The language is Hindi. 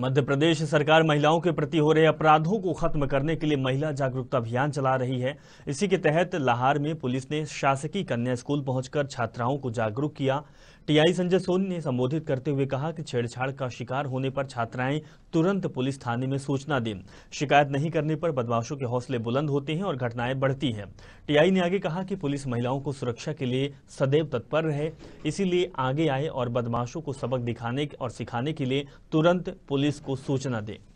मध्य प्रदेश सरकार महिलाओं के प्रति हो रहे अपराधों को खत्म करने के लिए महिला जागरूकता अभियान चला रही है इसी के तहत लाहौर में पुलिस ने शासकीय कन्या स्कूल पहुंचकर छात्राओं को जागरूक किया टीआई संजय सोनी ने संबोधित करते हुए कहा कि छेड़छाड़ का शिकार होने पर छात्राएं तुरंत पुलिस थाने में सूचना दें शिकायत नहीं करने पर बदमाशों के हौसले बुलंद होते हैं और घटनाएं बढ़ती हैं टीआई ने आगे कहा कि पुलिस महिलाओं को सुरक्षा के लिए सदैव तत्पर रहे इसीलिए आगे आए और बदमाशों को सबक दिखाने और सिखाने के लिए तुरंत पुलिस पुलिस को सूचना दें